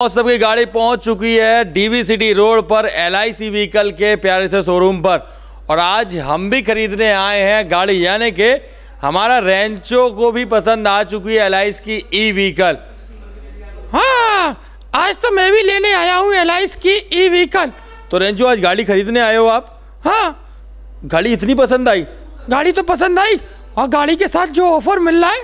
और सबकी गाड़ी पहुंच चुकी है डीवी सिटी रोड पर एल व्हीकल के प्यारे से शोरूम पर और आज हम भी खरीदने आए हैं गाड़ी यानी कि हमारा रेंचो को भी पसंद आ चुकी है एल की ई व्हीकल हाँ आज तो मैं भी लेने आया हूँ एल की ई व्हीकल तो रेंचो आज गाड़ी खरीदने आए हो आप हाँ गाड़ी इतनी पसंद आई गाड़ी तो पसंद आई और गाड़ी के साथ जो ऑफर मिल रहा है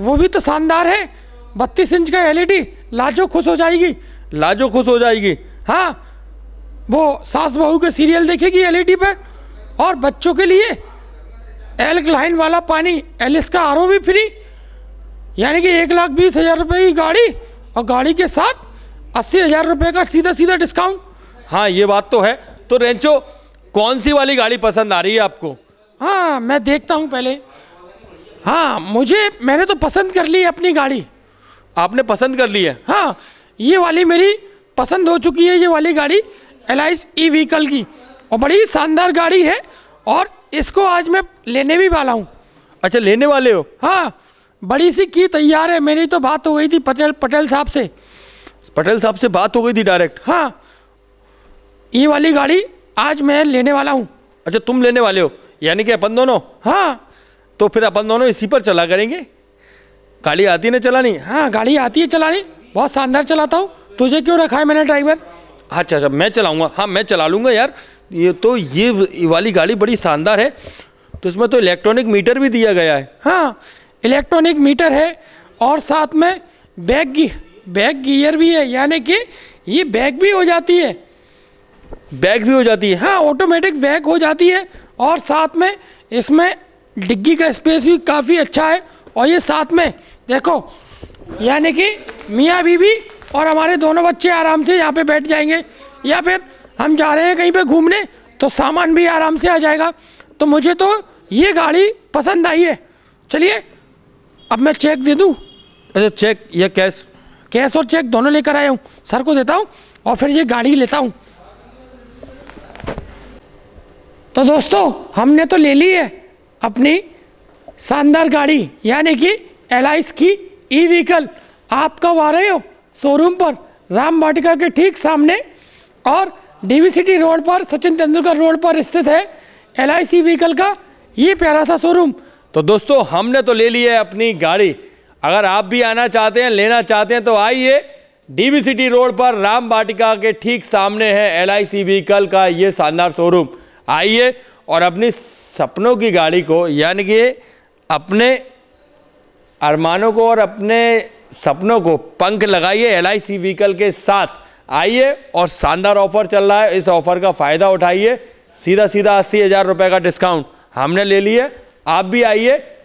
वो भी तो शानदार है बत्तीस इंच का एलईडी लाजो खुश हो जाएगी लाजो खुश हो जाएगी हाँ वो सास बहू के सीरियल देखेगी एलईडी e पर और बच्चों के लिए लाइन e वाला पानी एलिस e का आर भी फ्री यानी कि एक लाख बीस हज़ार रुपये की गाड़ी और गाड़ी के साथ अस्सी हज़ार रुपये का सीधा सीधा डिस्काउंट हाँ ये बात तो है तो रेंचो कौन सी वाली गाड़ी पसंद आ रही है आपको हाँ मैं देखता हूँ पहले हाँ मुझे मैंने तो पसंद कर ली अपनी गाड़ी आपने पसंद कर ली है हाँ ये वाली मेरी पसंद हो चुकी है ये वाली गाड़ी एल ई व्हीकल की और बड़ी शानदार गाड़ी है और इसको आज मैं लेने भी वाला हूँ अच्छा लेने वाले हो हाँ बड़ी सी की तैयार है मेरी तो बात हो गई थी पटेल पटेल साहब से पटेल साहब से बात हो गई थी डायरेक्ट हाँ ये वाली गाड़ी आज मैं लेने वाला हूँ अच्छा तुम लेने वाले हो यानी कि अपन दोनों हाँ तो फिर अपन दोनों इसी पर चला करेंगे गाड़ी आती ना चलानी हाँ गाड़ी आती है चलानी बहुत शानदार चलाता हूँ तुझे क्यों रखा है मैंने ड्राइवर अच्छा अच्छा मैं चलाऊँगा हाँ मैं चला लूँगा यार ये तो ये वाली गाड़ी बड़ी शानदार है तो इसमें तो इलेक्ट्रॉनिक मीटर भी दिया गया है हाँ इलेक्ट्रॉनिक मीटर है और साथ में बैग गी, बैग गियर भी है यानी कि ये बैग भी हो जाती है बैग भी हो जाती है हाँ ऑटोमेटिक बैग हो जाती है और साथ में इसमें डिग्गी का स्पेस भी काफ़ी अच्छा है और ये साथ में देखो यानी कि मियाँ बीवी और हमारे दोनों बच्चे आराम से यहाँ पे बैठ जाएंगे या फिर हम जा रहे हैं कहीं पे घूमने तो सामान भी आराम से आ जाएगा तो मुझे तो ये गाड़ी पसंद आई है चलिए अब मैं चेक दे दूँ अच्छा चेक या कैश कैश और चेक दोनों लेकर आया हूँ सर को देता हूँ और फिर ये गाड़ी लेता हूँ तो दोस्तों हमने तो ले ली है अपनी शानदार गाड़ी यानी कि एलाइस की ई व्हीकल आप कब आ रहे हो शोरूम पर राम वाटिका के ठीक सामने और डीवी सिटी रोड पर सचिन तेंदुलकर रोड पर स्थित है एल आई व्हीकल का ये प्यारा सा शोरूम तो दोस्तों हमने तो ले ली है अपनी गाड़ी अगर आप भी आना चाहते हैं लेना चाहते हैं तो आइए डीवी सिटी रोड पर राम वाटिका के ठीक सामने है एल आई व्हीकल का ये शानदार शोरूम आइए और अपनी सपनों की गाड़ी को यानी कि अपने अरमानों को और अपने सपनों को पंख लगाइए एल व्हीकल के साथ आइए और शानदार ऑफर चल रहा है इस ऑफर का फ़ायदा उठाइए सीधा सीधा अस्सी हज़ार रुपये का डिस्काउंट हमने ले लिए आप भी आइए